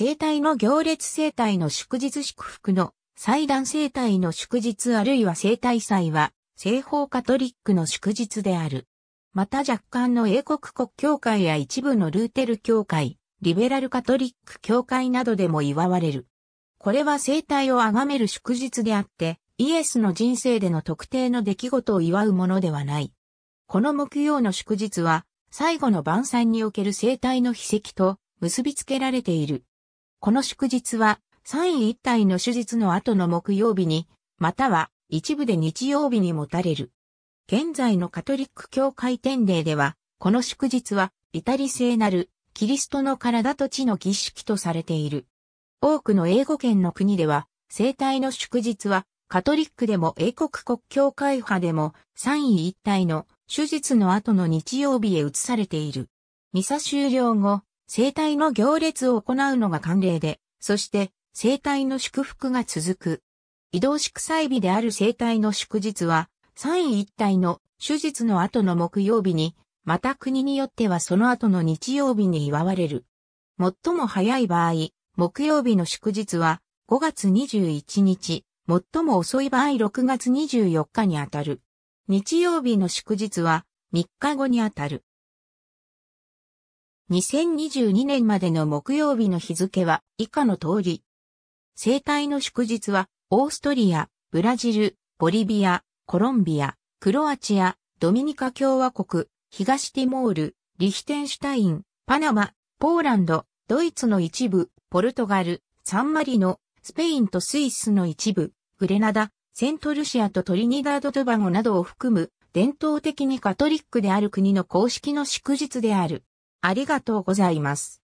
生体の行列生体の祝日祝福の祭壇生体の祝日あるいは生体祭は西方カトリックの祝日である。また若干の英国国教会や一部のルーテル教会、リベラルカトリック教会などでも祝われる。これは生体を崇める祝日であって、イエスの人生での特定の出来事を祝うものではない。この木曜の祝日は、最後の晩餐における生体の秘跡と結びつけられている。この祝日は、三位一体の手術の後の木曜日に、または一部で日曜日に持たれる。現在のカトリック教会典礼では、この祝日は、イタリ聖なる、キリストの体と地の儀式とされている。多くの英語圏の国では、生体の祝日は、カトリックでも英国国教会派でも、三位一体の手術の後の日曜日へ移されている。ミサ終了後、生体の行列を行うのが慣例で、そして生体の祝福が続く。移動祝祭日である生体の祝日は、三位一体の手術の後の木曜日に、また国によってはその後の日曜日に祝われる。最も早い場合、木曜日の祝日は5月21日、最も遅い場合6月24日にあたる。日曜日の祝日は3日後にあたる。2022年までの木曜日の日付は以下の通り。生体の祝日は、オーストリア、ブラジル、ボリビア、コロンビア、クロアチア、ドミニカ共和国、東ティモール、リヒテンシュタイン、パナマ、ポーランド、ドイツの一部、ポルトガル、サンマリノ、スペインとスイスの一部、グレナダ、セントルシアとトリニダード・トバゴなどを含む伝統的にカトリックである国の公式の祝日である。ありがとうございます。